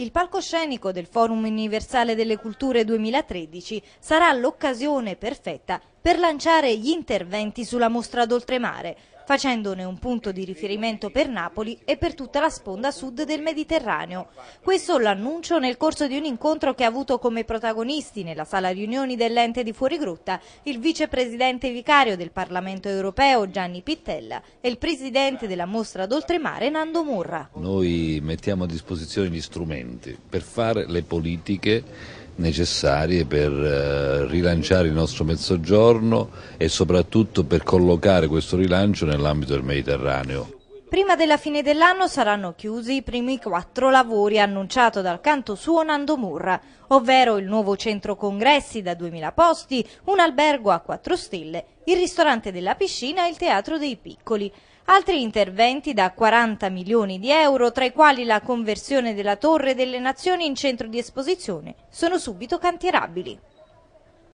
Il palcoscenico del Forum Universale delle Culture 2013 sarà l'occasione perfetta per lanciare gli interventi sulla mostra d'oltremare, facendone un punto di riferimento per Napoli e per tutta la sponda sud del Mediterraneo. Questo l'annuncio nel corso di un incontro che ha avuto come protagonisti nella sala riunioni dell'ente di Fuorigrotta il vicepresidente vicario del Parlamento europeo Gianni Pittella e il presidente della mostra d'oltremare Nando Murra. Noi mettiamo a disposizione gli strumenti per fare le politiche necessarie per eh, rilanciare il nostro mezzogiorno e soprattutto per collocare questo rilancio nell'ambito del Mediterraneo. Prima della fine dell'anno saranno chiusi i primi quattro lavori annunciato dal canto suo Nando Murra, ovvero il nuovo centro congressi da 2000 posti, un albergo a 4 stelle, il ristorante della piscina e il teatro dei piccoli. Altri interventi da 40 milioni di euro, tra i quali la conversione della Torre delle Nazioni in centro di esposizione, sono subito cantierabili.